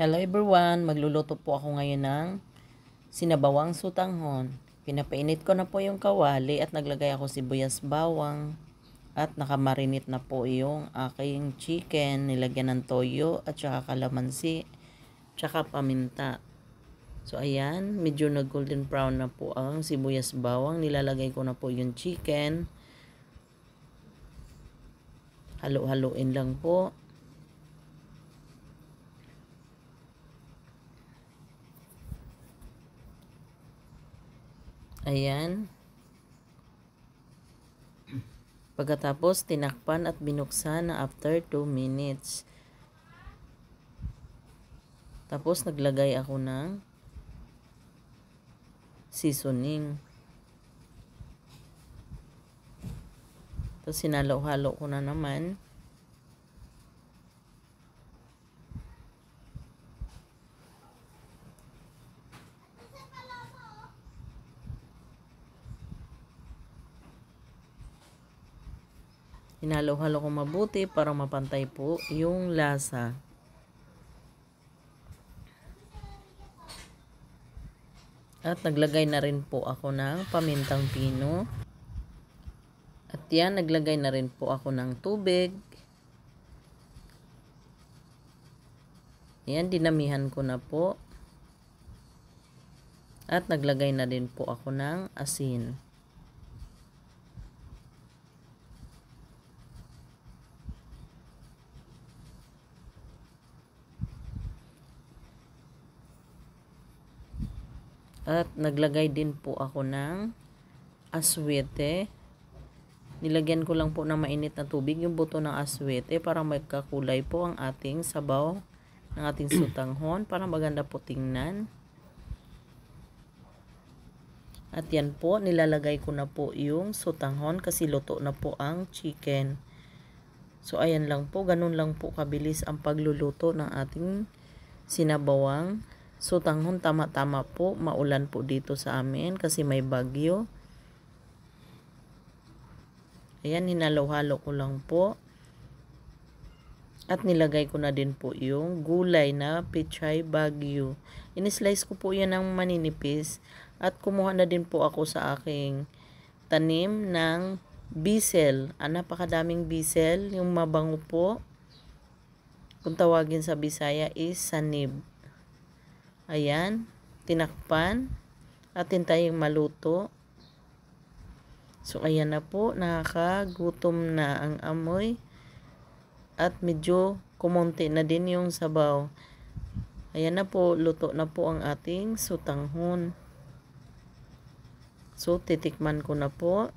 Hello everyone, magluluto po ako ngayon ng sinabawang sutanghon. Pinapainit ko na po yung kawali at naglagay ako sibuyas bawang at nakamarinate na po yung aking chicken. Nilagyan ng toyo at saka kalamansi tsaka paminta. So ayan, medyo na golden brown na po ang sibuyas bawang. Nilalagay ko na po yung chicken. Halo-haloin lang po. Ayan. Pagkatapos, tinakpan at binuksan na after 2 minutes. Tapos, naglagay ako ng seasoning. Tapos, sinalo-halo ko na naman. Hinalo-halo ko mabuti para mapantay po yung lasa. At naglagay na rin po ako ng pamintang pino. At yan, naglagay na rin po ako ng tubig. Ayan, dinamihan ko na po. At naglagay na din po ako ng asin. At naglagay din po ako ng aswete. Nilagyan ko lang po ng mainit na tubig yung buto ng aswete para magkakulay po ang ating sabaw ng ating sutanghon para maganda po tingnan. At yan po, nilalagay ko na po yung sutanghon kasi luto na po ang chicken. So, ayan lang po. Ganun lang po kabilis ang pagluluto ng ating sinabawang So tanghon tama-tama po, maulan po dito sa amin kasi may bagyo. Ayan, hinalo-halo ko lang po. At nilagay ko na din po yung gulay na pichay bagyo. Inislice ko po yan ng maninipis. At kumuha na din po ako sa aking tanim ng bisel. Ah, napakadaming bisel. Yung mabango po. Kung tawagin sa Bisaya is sanib. Ayan, tinakpan. Atin tayong maluto. So, ayan na po. Nakakagutom na ang amoy. At medyo kumunti na din yung sabaw. Ayan na po. Luto na po ang ating sutanghon. So, titikman ko na po.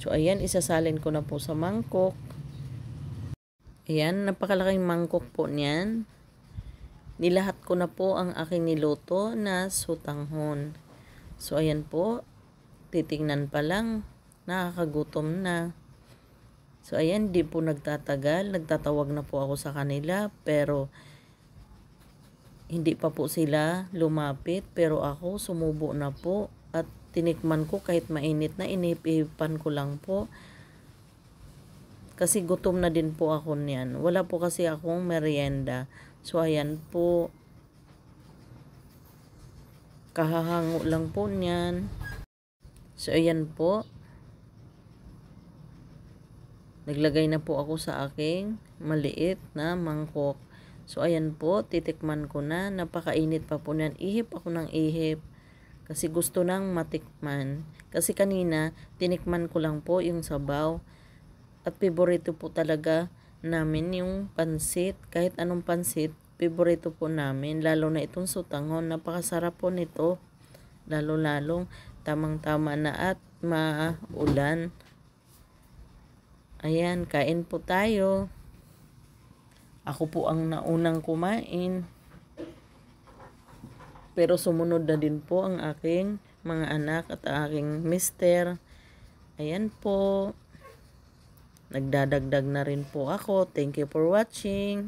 So, ayan, isasalin ko na po sa mangkok. Ayan, napakalaking mangkok po niyan. Nilahat ko na po ang aking niluto na sutanghon. So, ayan po. Titingnan pa lang. Nakakagutom na. So, ayan, di po nagtatagal. Nagtatawag na po ako sa kanila. Pero, hindi pa po sila lumapit. Pero ako, sumubo na po. At tinikman ko kahit mainit na, inipipan ko lang po. Kasi gutom na din po ako niyan. Wala po kasi akong merienda. So, ayan po. Kahahango lang po niyan. So, ayan po. Naglagay na po ako sa aking maliit na mangkok. So, ayan po, titikman ko na. Napakainit pa po niyan. Ihip ako ng ihip. Kasi gusto nang matikman. Kasi kanina, tinikman ko lang po yung sabaw. At paborito po talaga namin yung pansit. Kahit anong pansit, paborito po namin. Lalo na itong sutangon. Napakasarap po nito. Lalo-lalong tamang-tama na at maulan. Ayan, kain po tayo. Ako po ang naunang kumain. Pero sumunod na din po ang aking mga anak at aking mister. Ayan po. Nagdadagdag na rin po ako. Thank you for watching.